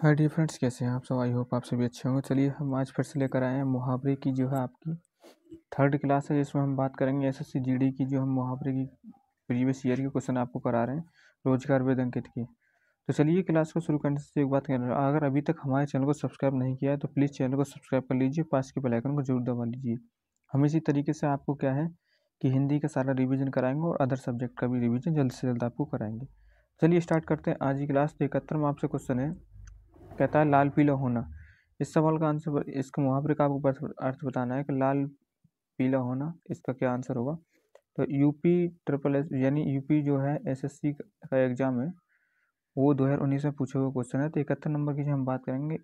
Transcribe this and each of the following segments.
हाय D friends कैसे हैं आप सब आई होप आप सभी अच्छे होंगे चलिए हम आज फिर से लेकर आए हैं मुहावरे की जो है आपकी थर्ड क्लास है जिसमें हम बात करेंगे एस एस की जो हम मुहावरे की प्रीवियस ईयर के क्वेश्चन आपको करा रहे हैं रोजगार वेद अंकित की तो चलिए क्लास को शुरू करने से एक बात कर अगर अभी तक हमारे चैनल को सब्सक्राइब नहीं किया है तो प्लीज़ चैनल को सब्सक्राइब कर लीजिए पास के बेलाइकन को जरूर दबा लीजिए हम इसी तरीके से आपको क्या है कि हिंदी का सारा रिवीजन कराएंगे और अदर सब्जेक्ट का भी रिविज़न जल्द से जल्द आपको कराएंगे चलिए स्टार्ट करते हैं आज की क्लास तो इकहत्तर में आपसे क्वेश्चन है कहता है लाल पीला होना इस सवाल का आंसर इसके मुहावरे का आपको अर्थ बताना है कि लाल पीला होना इसका क्या आंसर होगा तो यूपी ट्रिपल एस यानी यूपी जो है एसएससी का एग्ज़ाम है वो दो हज़ार उन्नीस में पूछे हुए क्वेश्चन है तो इकहत्तर नंबर की जो हम बात करेंगे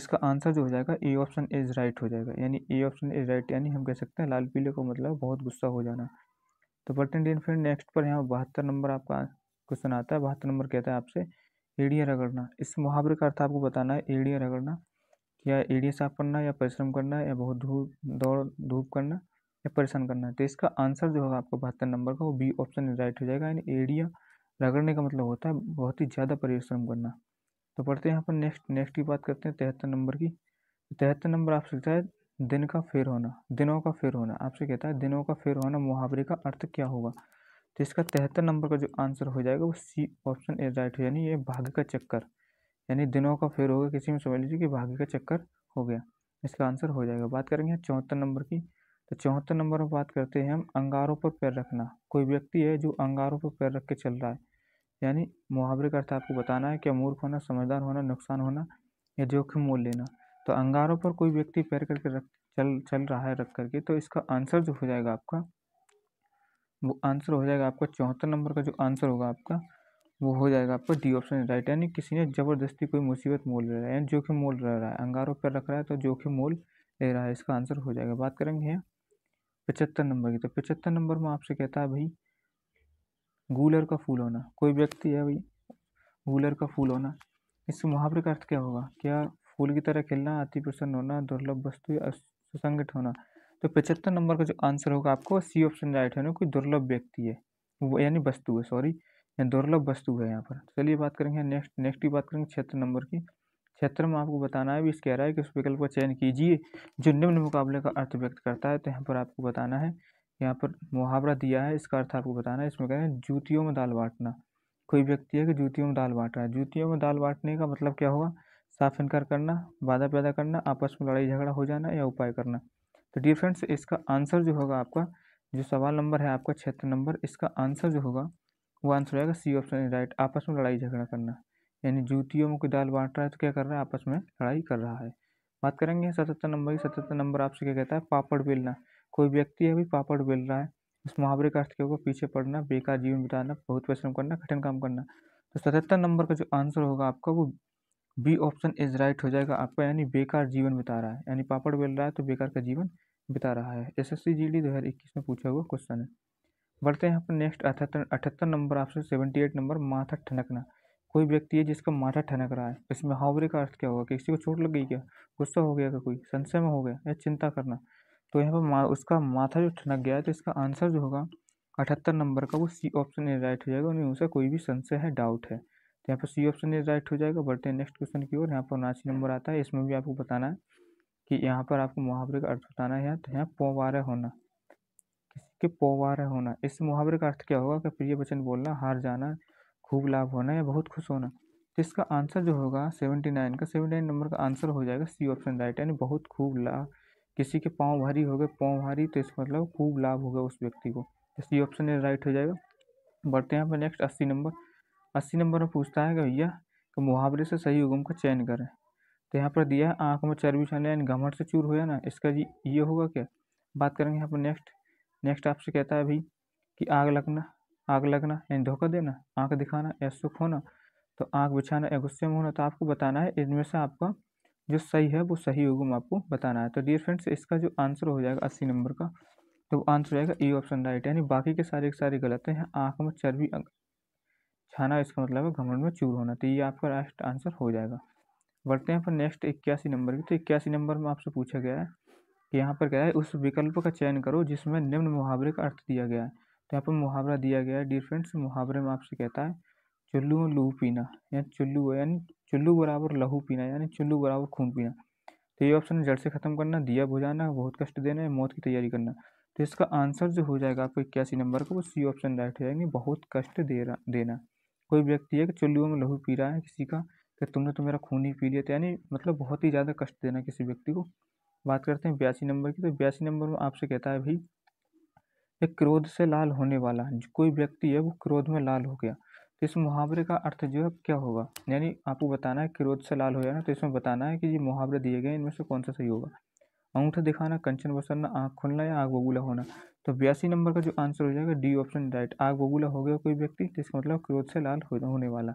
इसका आंसर जो हो जाएगा ए ऑप्शन इज राइट हो जाएगा यानी ए ऑप्शन इज राइट यानी हम कह सकते हैं लाल पीले को मतलब बहुत गुस्सा हो जाना तो बट इंडियन फिर नेक्स्ट पर यहाँ बहत्तर नंबर आपका क्वेश्चन आता है बहत्तर नंबर कहता है आपसे एड़िया रगड़ना इस मुहावरे का अर्थ आपको बताना है एड़िया रगड़ना या एड़िया साफ करना या परिश्रम करना या बहुत धूप दौड़ धूप करना या परेशान करना तो इसका आंसर जो होगा आपको बहत्तर नंबर का वो बी ऑप्शन राइट हो जाएगा यानी एड़िया रगड़ने का मतलब होता है बहुत ही ज़्यादा परिश्रम करना तो पढ़ते हैं यहाँ पर नेक्स्ट नेक्स्ट की बात करते हैं तिहत्तर नंबर की तो तिहत्तर नंबर आपसे कहता है दिन का फेर होना दिनों का फेर होना आपसे कहता है दिनों का फेर होना मुहावरे का अर्थ क्या होगा तो इसका तिहत्तर नंबर का जो आंसर हो जाएगा वो सी ऑप्शन ए राइट हो यानी ये भाग्य का चक्कर यानी दिनों का फेर होगा किसी में समझ लीजिए कि भाग्य का चक्कर हो गया इसका आंसर हो जाएगा बात करेंगे चौहत्तर नंबर की तो चौहत्तर नंबर में बात करते हैं हम अंगारों पर पैर रखना कोई व्यक्ति है जो अंगारों पर पैर रख के चल रहा है यानी मुहावरे का अर्थ आपको बताना है क्या मूर्ख होना समझदार होना नुकसान होना या जोखिम मोल लेना तो अंगारों पर कोई व्यक्ति पैर करके रख चल चल रहा है रख करके तो इसका आंसर जो हो जाएगा आपका वो आंसर हो जाएगा आपका चौहत्तर नंबर का जो आंसर होगा आपका वो हो जाएगा आपका डी ऑप्शन राइट यानी किसी ने ज़बरदस्ती कोई मुसीबत मोल ले रहा है यानी जोखिम मोल रह रहा है अंगारों पर रख रहा है तो जोखिम मोल ले रहा है इसका आंसर हो जाएगा बात करेंगे पचहत्तर नंबर की तो पचहत्तर नंबर में आपसे कहता है भाई गूलर का फूल होना कोई व्यक्ति है भाई गूलर का फूल होना इस मुहावरे का अर्थ क्या होगा क्या फूल की तरह खिलना अति प्रसन्न होना दुर्लभ वस्तु या सुसंगत होना तो पचहत्तर नंबर का जो आंसर होगा आपको सी ऑप्शन राइट है ना कोई दुर्लभ व्यक्ति है वो यानी वस्तु है सॉरी दुर्लभ वस्तु है यहाँ पर चलिए बात करेंगे नेक्स्ट नेक्स्ट की बात करेंगे क्षेत्र नंबर की क्षेत्र में आपको बताना है भी इस कह रहा है कि उस विकल्प का चयन कीजिए जो निम्न मुकाबले का अर्थ व्यक्त करता है तो यहाँ पर आपको बताना है यहाँ पर मुहावरा दिया है इसका अर्थ आपको बताना है इसमें कह रहे हैं जूतियों में दाल बांटना कोई व्यक्ति है कि जूतियों में दाल बांट रहा है जूतियों में दाल बांटने का मतलब क्या होगा साफ इनकार करना वादा पैदा करना आपस में लड़ाई झगड़ा हो जाना या उपाय करना तो डियर फ्रेंड्स इसका आंसर जो होगा आपका जो सवाल नंबर है आपका क्षेत्र नंबर इसका आंसर जो होगा वो आंसर रहेगा सी ऑप्शन राइट आपस में लड़ाई झगड़ा करना यानी जूतियों में कोई दाल बांट रहा है तो क्या कर रहा है आपस में लड़ाई कर रहा है बात करेंगे सतहत्तर नंबर की सतहत्तर नंबर आपसे क्या कहता है पापड़ बेलना कोई व्यक्ति अभी पापड़ बेल रहा है इस मुहावरे का अर्थ क्या होगा पीछे पड़ना बेकार जीवन बिताना बहुत परिश्रम करना कठिन काम करना तो सतहत्तर नंबर का जो आंसर होगा आपका वो बी ऑप्शन इज राइट हो जाएगा आपका यानी बेकार जीवन बिता रहा है यानी पापड़ बेल रहा है तो बेकार का जीवन बिता रहा है S S C G D दो हज़ार इक्कीस में पूछा हुआ क्वेश्चन है बढ़ते हैं पर नेक्स्ट अठहत्तर अठहत्तर नंबर आपसे सेवेंटी एट नंबर माथा ठनकना कोई व्यक्ति है जिसका माथा ठनक रहा है इसमें हावरे का अर्थ क्या होगा किसी को चोट लग गई क्या गुस्सा हो गया क्या कोई संशय में हो गया या चिंता करना तो यहाँ पर मा, उसका माथा जो ठनक गया है तो इसका आंसर जो होगा अठहत्तर नंबर का वो सी ऑप्शन ए राइट हो जाएगा उन्हें उसका कोई भी संशय है डाउट है तो यहाँ पर सी ऑप्शन ए राइट हो जाएगा बढ़ते हैं नेक्स्ट क्वेश्चन की ओर यहाँ पर उनासी नंबर आता है इसमें भी आपको बताना है कि यहाँ पर आपको मुहावरे का अर्थ बताना है तो यहाँ पोवार होना के पोवार होना इस मुहावरे का अर्थ क्या होगा कि प्रिय वचन बोलना हार जाना खूब लाभ होना या बहुत खुश होना तो इसका आंसर जो होगा सेवेंटी नाइन का सेवेंटी नाइन नंबर का आंसर हो जाएगा सी ऑप्शन राइट यानी बहुत खूब लाभ किसी के पाँव भारी हो गए पाँव भारी तो इसका मतलब खूब लाभ होगा उस व्यक्ति को तो सी ऑप्शन राइट हो जाएगा बढ़ते हैं अपने नेक्स्ट अस्सी नंबर अस्सी नंबर में पूछता है कि भैया कि मुहावरे से सही उगम का चयन करें तो यहाँ पर दिया है आँख में चर्बी छाने यानी घमट से चूर हो जाना इसका जी ये होगा क्या बात करेंगे यहाँ पर नेक्स्ट नेक्स्ट आपसे कहता है अभी कि आग लगना आग लगना यानी धोखा देना आँख दिखाना या सुख होना तो आँख बिछाना या गुस्से में होना तो आपको बताना है इनमें से आपका जो सही है वो सही होगा मैं आपको बताना है तो डियर फ्रेंड्स इसका जो आंसर हो जाएगा अस्सी नंबर का तो आंसर हो जाएगा ई ऑप्शन राइट यानी बाकी के सारे के सारे गलत हैं आँख में चर्बी छाना इसका मतलब है घमंड में चूर होना तो ये आपका लास्ट आंसर हो जाएगा बढ़ते हैं फिर नेक्स्ट इक्यासी नंबर की तो इक्यासी नंबर में आपसे पूछा गया है कि यहाँ पर क्या है उस विकल्प का चयन करो जिसमें निम्न मुहावरे का अर्थ दिया गया है तो यहाँ पर मुहावरा दिया गया है डियर फ्रेंड्स मुहावरे में आपसे कहता है चुल्लू में लहू पीना यानी चुल्लू यानी चुल्लू बराबर लहू पीना यानी चुल्लू बराबर खून पीना तो ये ऑप्शन जड़ से ख़त्म करना दिया बुझाना बहुत कष्ट देना है मौत की तैयारी करना तो इसका आंसर जो हो जाएगा आपको इक्यासी नंबर का वो सी ऑप्शन राइट हो जाएंगे बहुत कष्ट दे देना कोई व्यक्ति है कि चुल्लुओं में लहू पी रहा है किसी का फिर तुमने तो मेरा खून ही पी लिया था यानी मतलब बहुत ही ज़्यादा कष्ट देना किसी व्यक्ति को बात करते हैं बयासी नंबर की तो बयासी नंबर में आपसे कहता है भाई एक क्रोध से लाल होने वाला कोई व्यक्ति है वो क्रोध में लाल हो गया तो इस मुहावरे का अर्थ जो है क्या होगा यानी आपको बताना है क्रोध से लाल हो जाना तो इसमें बताना है कि ये मुहावरे दिए गए इनमें से कौन सा सही होगा अंगूठा दिखाना कंचन बसरना आँख खुलना या आग बबूला होना तो बयासी नंबर का जो आंसर हो जाएगा डी ऑप्शन राइट आग बबूला हो गया कोई व्यक्ति जिसका तो मतलब क्रोध से लाल होने वाला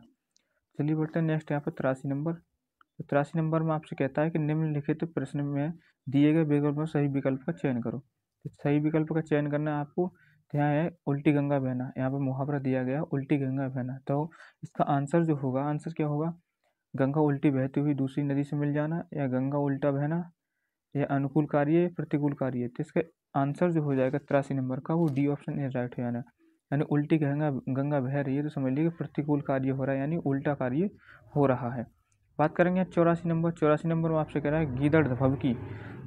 चलिए बढ़ते हैं नेक्स्ट यहाँ पर तिरासी नंबर तो तिरासी नंबर में आपसे कहता है कि निम्नलिखित प्रश्न में दिए गए विकल्प में सही विकल्प का चयन करो तो सही विकल्प का चयन करना है आपको यहाँ है उल्टी गंगा बहना यहाँ पर मुहावरा दिया गया उल्टी गंगा बहना तो इसका आंसर जो होगा आंसर क्या होगा गंगा उल्टी बहती हुई दूसरी नदी से मिल जाना या गंगा उल्टा बहना या अनुकूल कार्य प्रतिकूल कार्य तो इसका आंसर जो हो जाएगा तिरासी नंबर का वो डी ऑप्शन राइट हो जाना यानी उल्टी गंगा गंगा बह रही है तो समझ लीजिए प्रतिकूल कार्य हो रहा है यानी उल्टा कार्य हो रहा है बात करेंगे चौरासी नंबर चौरासी नंबर में आपसे कह रहा है गीदड़ भवकी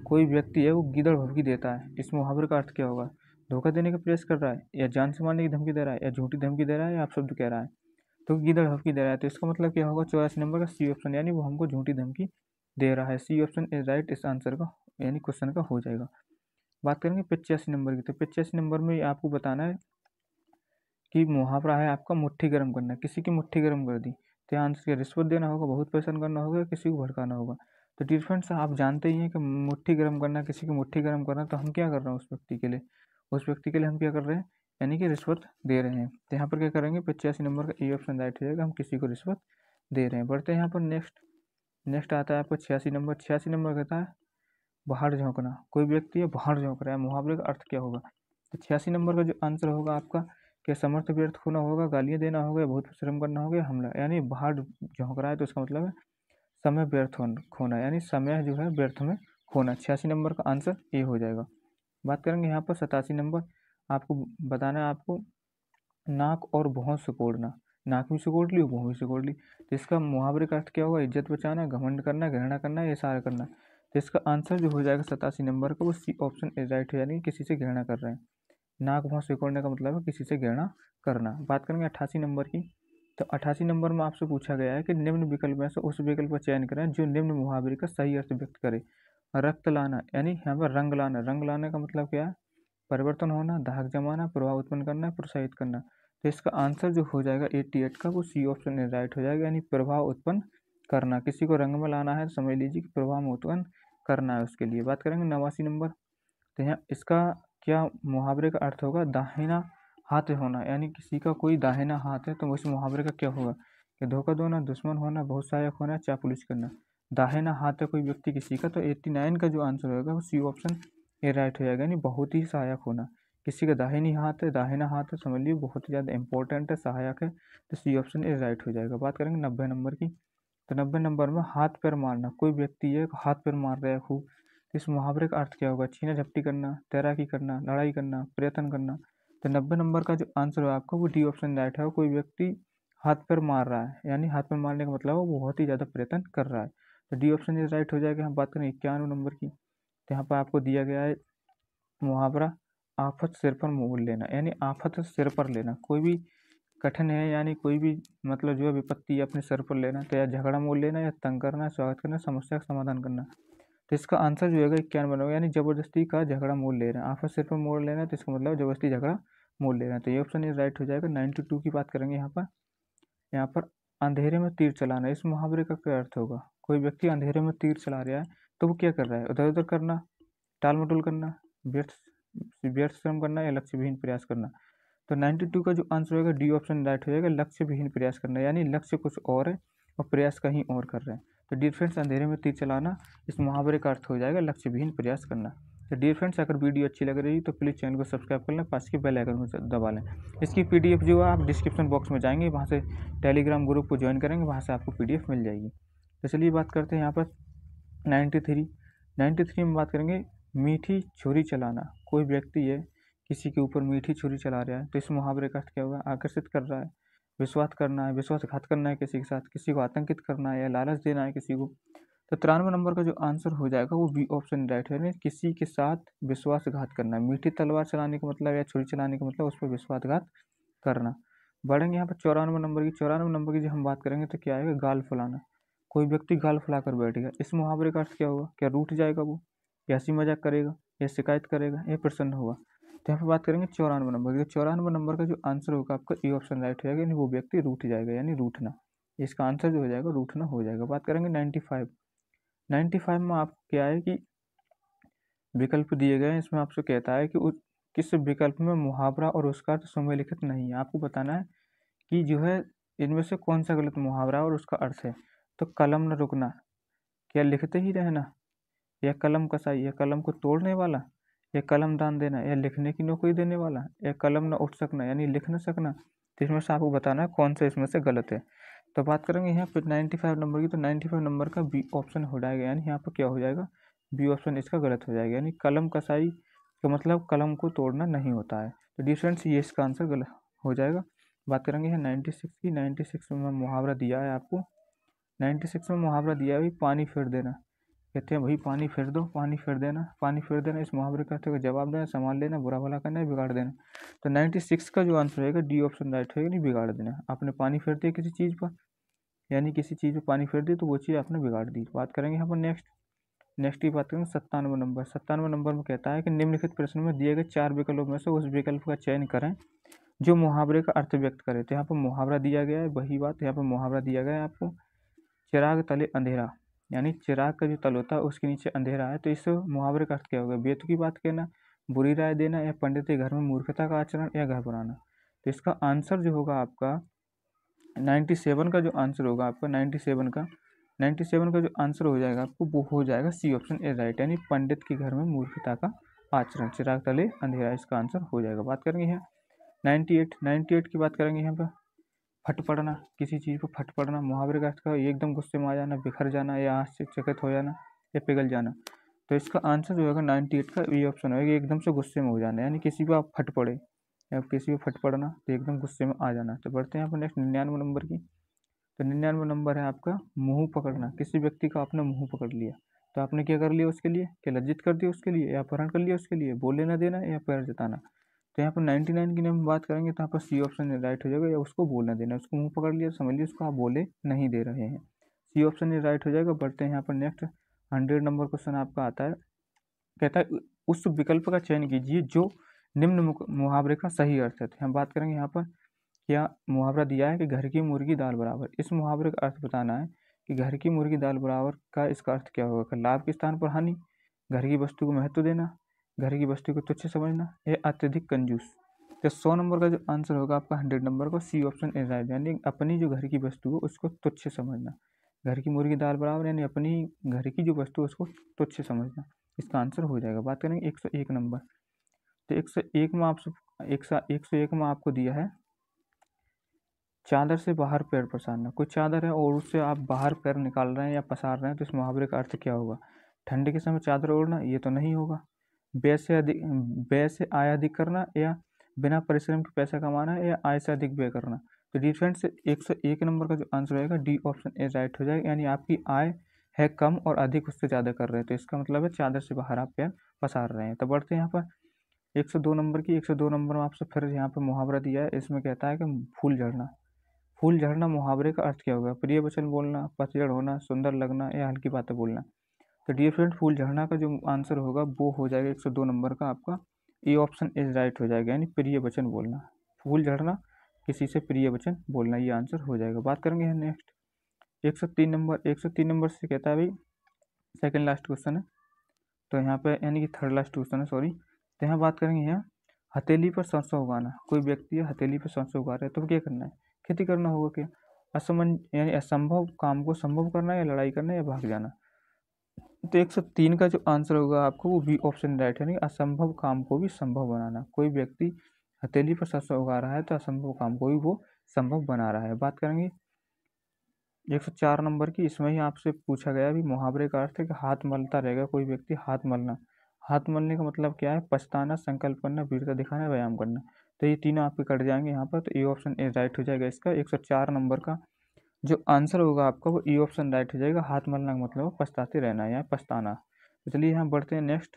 कोई व्यक्ति है वो गीदड़ भवकी देता है इस मुहावरे का अर्थ क्या होगा धोखा देने का प्रयास कर रहा है या जान से मारने की धमकी दे रहा है या झूठी धमकी दे रहा है या आप शब्द तो कह रहा है तो गीदड़ भवकी दे रहा है तो इसका मतलब क्या होगा चौरासी नंबर का सी ऑप्शन यानी वो हमको झूठी धमकी दे रहा है सी ऑप्शन इज राइट इस आंसर का यानी क्वेश्चन का हो जाएगा बात करेंगे पचासी नंबर की तो पचासी नंबर में आपको बताना है कि मुहावरा है आपका मुट्ठी गर्म करना किसी की मुट्ठी गर्म कर दी तो यहाँ आंसर रिश्वत देना होगा बहुत परेशान करना होगा या किसी को भड़काना होगा तो डियर फ्रेंड्स आप जानते ही हैं कि मुट्ठी गर्म करना किसी की मुट्ठी गर्म करना तो हम क्या कर रहे हैं उस व्यक्ति के लिए उस व्यक्ति के लिए हम क्या कर रहे हैं यानी कि रिश्वत दे रहे हैं तो यहाँ पर क्या करेंगे पचासी नंबर का ई ऑप्शन राइट हो जाएगा हम किसी को रिश्वत दे रहे हैं बढ़ते हैं यहाँ पर नेक्स्ट नेक्स्ट आता है आपको छियासी नंबर छियासी नंबर कहता है बाहर झोंकना कोई व्यक्ति है बाहर झोंक रहा है मुहावरे का अर्थ क्या होगा तो छियासी नंबर का जो आंसर होगा आपका क्या समर्थ व्यर्थ होना होगा गालियाँ देना होगा बहुत श्रम करना होगा हमला यानी बाहर झोंक रहा है तो उसका मतलब है समय व्यर्थ खोना यानी समय जो है व्यर्थ में खोना छियासी नंबर का आंसर ये हो जाएगा बात करेंगे यहाँ पर सतासी नंबर आपको बताना है आपको नाक और भौं सिकोड़ना नाक भी सिकोड़ ली भौं भी सिकोड़ ली तो इसका मुहावरे का अर्थ क्या हुआ इज्जत बचाना घमंड करना घृणा करना ये सारा करना तो इसका आंसर जो हो जाएगा सतासी नंबर का वो सी ऑप्शन राइट हो यानी किसी से घृणा कर रहे हैं नाक भाव सिकोड़ने का मतलब है किसी से घृणा करना बात करेंगे अट्ठासी नंबर की तो अट्ठासी नंबर में आपसे पूछा गया है कि निम्न विकल्प में से उस विकल्प का चयन करें जो निम्न मुहावरे का सही अर्थ व्यक्त करे रक्त लाना यानी यहाँ पर रंग लाना रंग लाने का मतलब क्या है परिवर्तन होना धाक जमाना प्रभाव उत्पन्न करना प्रोत्साहित करना तो इसका आंसर जो हो जाएगा एट्टी एट का वो सी ऑप्शन राइट हो जाएगा यानी प्रभाव उत्पन्न करना किसी को रंग में लाना है तो समझ लीजिए कि प्रभाव उत्पन्न करना है उसके लिए बात करेंगे नवासी नंबर तो यहाँ इसका क्या मुहावरे का अर्थ होगा दाहिना हाथ होना यानी किसी का कोई दाहिना हाथ है तो उस मुहावरे का क्या होगा कि धोखा दोना दुश्मन होना बहुत सहायक होना चापुलिस करना दाहिना हाथ है कोई व्यक्ति किसी का तो एट्टी नाइन का जो आंसर होगा वो सी ऑप्शन ए राइट हो जाएगा यानी बहुत ही सहायक होना किसी का दाहिनी हाथ है दाहिना हाथ है समझ लीजिए बहुत ही ज़्यादा इंपॉर्टेंट है सहायक है तो सी ऑप्शन ए राइट हो जाएगा बात करेंगे नब्बे नंबर की तो नब्बे नंबर में हाथ पैर मारना कोई व्यक्ति है हाथ पैर मार रहा है खूब इस मुहावरे का अर्थ क्या होगा छीना झपटी करना तैराकी करना लड़ाई करना प्रयत्न करना तो नब्बे नंबर का जो आंसर है आपका वो डी ऑप्शन राइट है कोई व्यक्ति हाथ पर मार रहा है यानी हाथ पर मारने का मतलब है वो बहुत ही ज़्यादा प्रयत्न कर रहा है तो डी ऑप्शन ये राइट हो जाएगा हम बात करें इक्यानवे नंबर की तो यहाँ पर आपको दिया गया है मुहावरा आफत सिर पर मोल लेना यानी आफत सिर पर लेना कोई भी कठिन है यानी कोई भी मतलब जो है विपत्ति अपने सिर पर लेना तो या झगड़ा मोल लेना या तंग करना स्वागत करना समस्या का समाधान करना तो इसका आंसर जो है इक्यावन होगा यानी जबरदस्ती का झगड़ा मोल ले रहे हैं आपस सिर पर मोड़ लेना है तो इसका मतलब जबरदस्ती झगड़ा मोल ले रहे हैं तो ये ऑप्शन ये राइट हो जाएगा नाइन्टी टू की बात करेंगे यहाँ पर यहाँ पर अंधेरे में तीर चलाना इस मुहावरे का क्या अर्थ होगा कोई व्यक्ति अंधेरे में तीर चला रहा है तो वो क्या कर रहा है उधर उधर करना टाल मटोल करना व्यर्थ व्यर्थ श्रम करना या लक्ष्य विहीन प्रयास करना तो नाइन्टी टू का जो आंसर होगा डी ऑप्शन राइट हो जाएगा लक्ष्य विहीन प्रयास करना यानी लक्ष्य कुछ और है और प्रयास कहीं और कर रहे हैं तो डियर फ्रेंड्स अंधेरे में तीर चलाना इस मुहावरे का अर्थ हो जाएगा लक्ष्य विहीन प्रयास करना तो डियर फ्रेंड्स अगर वीडियो अच्छी लग रही है तो प्लीज़ चैनल को सब्सक्राइब कर लें पास के बेल आइकन को दबा लें इसकी पीडीएफ जो है आप डिस्क्रिप्शन बॉक्स में जाएंगे वहाँ से टेलीग्राम ग्रुप को ज्वाइन करेंगे वहाँ से आपको पीडीएफ मिल जाएगी तो चलिए बात करते हैं यहाँ पर नाइन्टी थ्री नाइन्टी थ्री में बात करेंगे मीठी छुरी चलाना कोई व्यक्ति है किसी के ऊपर मीठी छुरी चला रहा है तो इस मुहावरे का अर्थ क्या हुआ आकर्षित कर रहा है विश्वास करना है विश्वासघात करना है किसी के साथ किसी को आतंकित करना है या लालच देना है किसी को तो तिरानवे नंबर का जो आंसर हो जाएगा वो बी ऑप्शन राइट है यानी किसी के साथ विश्वासघात करना मीठी तलवार चलाने का मतलब या छुरी चलाने का मतलब उस पर विश्वासघात करना बढ़ेंगे यहाँ पर चौरानवे नंबर की चौरानवे नंबर की जब हम बात करेंगे तो क्या आएगा गाल फुलाना कोई व्यक्ति गाल फुला कर बैठेगा इस मुहावरे का अर्थ क्या होगा क्या रूठ जाएगा वो या हंसी मजाक करेगा या शिकायत करेगा या प्रसन्न होगा तो यहाँ पर बात करेंगे चौरानवे नंबर की तो चौरानवे नंबर का जो आंसर होगा आपका ई ऑप्शन राइट हो जाएगा यानी वो व्यक्ति रूठ जाएगा यानी रूठना इसका आंसर जो हो जाएगा रूठना हो जाएगा बात करेंगे नाइन्टी फाइव नाइन्टी फाइव में आप क्या है कि विकल्प दिए गए हैं इसमें आपसे कहता है कि उस किस विकल्प में मुहावरा और उसका अर्थ लिखित नहीं है आपको बताना है कि जो है इनमें से कौन सा गलत मुहावरा और उसका अर्थ है तो कलम न रुकना क्या लिखते ही रहना या कलम कसाई या कलम को तोड़ने वाला या कलम दान देना या लिखने की नौकरी देने वाला या कलम ना उठ सकना यानी लिख ना सकना तो इसमें से आपको बताना है कौन सा इसमें से गलत है तो बात करेंगे यहाँ पर नाइन्टी फाइव नंबर की तो नाइन्टी फाइव नंबर का बी ऑप्शन हो जाएगा यानी यहाँ पर क्या हो जाएगा बी ऑप्शन इसका गलत हो जाएगा यानी कलम कसाई का मतलब कलम को तोड़ना नहीं होता है तो डिफरेंस ये इसका आंसर गलत हो जाएगा बात करेंगे यहाँ नाइन्टी सिक्स की नाइन्टी सिक्स में मुहावरा दिया है आपको नाइन्टी सिक्स में मुहावरा दिया है पानी फेर देना कहते हैं भाई पानी फेर दो पानी फेर देना पानी फेर देना इस मुहावरे का तो जवाब देना संभाल लेना बुरा भला करना बिगाड़ देना तो नाइन्टी सिक्स का जो आंसर रहेगा डी ऑप्शन राइट होगा नहीं बिगाड़ देना आपने पानी फेर दिया किसी चीज़ पर यानी किसी चीज़ पर पानी फेर दिया तो वो चीज़ आपने बिगाड़ दी बात करेंगे हम नेक्स्ट नेक्स्ट की बात करेंगे सत्तानवे नंबर सत्तानवे नंबर में कहता है कि निम्नलिखित प्रश्न में दिए गए चार विकल्पों में से उस विकल्प का चयन करें जो मुहावरे का अर्थ व्यक्त करे तो यहाँ पर मुहावरा दिया गया है वही बात यहाँ पर मुहावरा दिया गया है आपको चिराग तले अंधेरा यानी चिराग का जो तल होता है उसके नीचे अंधेरा है तो इस मुहावरे का अर्थ क्या होगा की बात कहना बुरी राय देना या पंडित के घर में मूर्खता का आचरण या घर बनाना तो इसका आंसर जो होगा आपका नाइन्टी सेवन का जो आंसर होगा आपका नाइन्टी सेवन का नाइन्टी सेवन का जो आंसर हो जाएगा आपको वो हो जाएगा सी ऑप्शन ए राइट यानी पंडित के घर में मूर्खता का आचरण चिराग तले अंधेरा इसका आंसर हो जाएगा बात करेंगे यहाँ नाइन्टी एट नाइन्टी एट की बात करेंगे यहाँ पर फट पड़ना किसी चीज़ को फट पड़ना मुहावरे का अर्थ का एकदम गुस्से में आ जाना बिखर जाना या आँख से चकित हो जाना या पिघल जाना तो इसका आंसर जो होगा नाइन्टी एट का ये ऑप्शन होगा एकदम से गुस्से में हो जाना यानी किसी को आप फट पड़े या किसी को फट पड़ना तो एकदम गुस्से में आ जाना तो बढ़ते हैं आप नेक्स्ट निन्यानवे नंबर की तो निन्यानवे नंबर है आपका मुँह पकड़ना किसी व्यक्ति का आपने मुँह पकड़ लिया तो आपने क्या कर लिया उसके लिए क्या लज्जित कर दिया उसके लिए या अपहरण कर लिया उसके लिए बोले ना देना या पैर जताना तो यहाँ पर नाइन्टी नाइन की नाम बात करेंगे तो यहाँ पर सी ऑप्शन राइट हो जाएगा या उसको बोलना देना उसको मुँह पकड़ लिया समझ लिया उसको आप बोले नहीं दे रहे हैं सी ऑप्शन ये राइट हो जाएगा बढ़ते हैं यहाँ पर नेक्स्ट हंड्रेड नंबर क्वेश्चन आपका आता है कहता है उस विकल्प का चयन कीजिए जो निम्न मुहावरे का सही अर्थ है तो हम बात करेंगे यहाँ पर क्या मुहावरा दिया है कि घर की मुर्गी दाल बराबर इस मुहावरे का अर्थ बताना है कि घर की मुर्गी दाल बराबर का इसका अर्थ क्या होगा लाभ के स्थान पर हानि घर की वस्तु को महत्व देना घर की वस्तु को तुच्छ समझना या अत्यधिक कंजूस तो सौ नंबर का जो आंसर होगा आपका हंड्रेड नंबर का सी ऑप्शन ए राइट यानी अपनी जो घर की वस्तु हो उसको तुच्छ समझना घर की मुर्गी दाल बराबर यानी अपनी घर की जो वस्तु है उसको तुच्छ समझना इसका आंसर हो जाएगा बात करेंगे एक सौ एक नंबर तो एक सौ एक में आपसे एक सौ एक सौ एक में आपको दिया है चादर से बाहर पैर पसारना कोई चादर है और उससे आप बाहर पैर निकाल रहे हैं या पसार रहे हैं तो इस मुहावरे का अर्थ क्या होगा ठंड के समय चादर ओढ़ना ये तो नहीं होगा व्यय से अधिक व्यय से आय अधिक करना या बिना परिश्रम के पैसा कमाना या आय से अधिक व्यय करना तो डी से एक सौ एक नंबर का जो आंसर होगा डी ऑप्शन ए राइट हो जाएगा यानी आपकी आय है कम और अधिक उससे ज़्यादा कर रहे हैं तो इसका मतलब है चादर से बाहर आप पैर पसार रहे हैं तो बढ़ते हैं यहाँ पर एक सौ दो नंबर की एक सौ दो नंबर में आपसे फिर यहाँ पर मुहावरा दिया है इसमें कहता है कि फूल झड़ना फूल झड़ना मुहावरे का अर्थ क्या होगा प्रिय वचन बोलना पतझड़ होना सुंदर लगना या हल्की बातें बोलना तो डियर फ्रेंड फूल झरना का जो आंसर होगा वो हो जाएगा एक सौ दो नंबर का आपका ए ऑप्शन इज राइट हो जाएगा यानी प्रिय वचन बोलना फूल झड़ना किसी से प्रिय वचन बोलना ये आंसर हो जाएगा बात करेंगे हम नेक्स्ट एक सौ तीन नंबर एक सौ तीन नंबर से कहता है भाई सेकेंड लास्ट क्वेश्चन है तो यहाँ पे यानी कि थर्ड लास्ट क्वेश्चन है सॉरी तो यहाँ बात करेंगे यहाँ हथेली पर सरसों उगाना कोई व्यक्ति हथेली पर सरसों उगा रहा है तो क्या करना है खेती करना होगा क्या असमन यानी असंभव काम को संभव करना या लड़ाई करना या भाग जाना तो एक सौ तीन का जो आंसर होगा आपको वो बी ऑप्शन राइट है असंभव काम को भी संभव बनाना कोई व्यक्ति हथेली पर सरसों उगा रहा है तो असंभव काम को भी वो संभव बना रहा है बात करेंगे एक सौ चार नंबर की इसमें ही आपसे पूछा गया भी मुहावरे का अर्थ है कि हाथ मलता रहेगा कोई व्यक्ति हाथ मलना हाथ मलने का मतलब क्या है पछताना संकल्प करना वीरता दिखाना व्यायाम करना तो ये तीनों आपके कट जाएंगे यहाँ पर तो ए ऑप्शन ए राइट हो जाएगा इसका एक सौ चार नंबर का जो आंसर होगा आपका वो ई ऑप्शन राइट हो जाएगा हाथ मलना का मतलब पछताते रहना या पछताना तो चलिए यहाँ बढ़ते हैं नेक्स्ट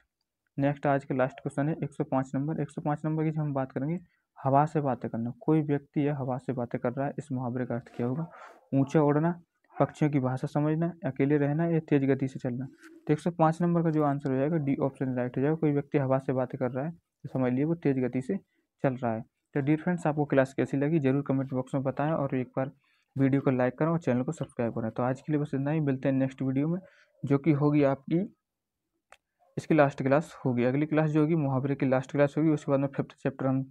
नेक्स्ट आज का लास्ट क्वेश्चन है 105 नंबर 105 नंबर की जो हम बात करेंगे हवा से बातें करना कोई व्यक्ति या हवा से बातें कर रहा है इस मुहावरे का अर्थ क्या होगा ऊंचा उड़ना पक्षियों की भाषा समझना अकेले रहना या तेज गति से चलना तो एक सौ पाँच नंबर का जो आंसर हो जाएगा डी ऑप्शन राइट हो जाएगा कोई व्यक्ति हवा से बातें कर रहा है तो समझ लिए वो तेज़ गति से चल रहा है तो डियर फ्रेंड्स आपको क्लास कैसी लगी जरूर कमेंट बॉक्स में बताएं और एक बार वीडियो को लाइक करें और चैनल को सब्सक्राइब करें तो आज के लिए बस इतना ही मिलते हैं नेक्स्ट वीडियो में जो कि होगी आपकी इसकी लास्ट क्लास होगी अगली क्लास जो होगी मुहावरे की लास्ट क्लास होगी उसके बाद में फिफ्थ चैप्टर हम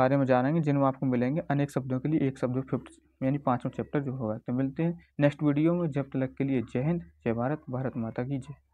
बारे में जानेंगे जिनमें आपको मिलेंगे अनेक शब्दों के लिए एक शब्द फिफ्थ यानी पाँचवा चैप्टर जो होगा तो मिलते हैं नेक्स्ट वीडियो में जब तक के लिए जय हिंद जय भारत भारत माता की जय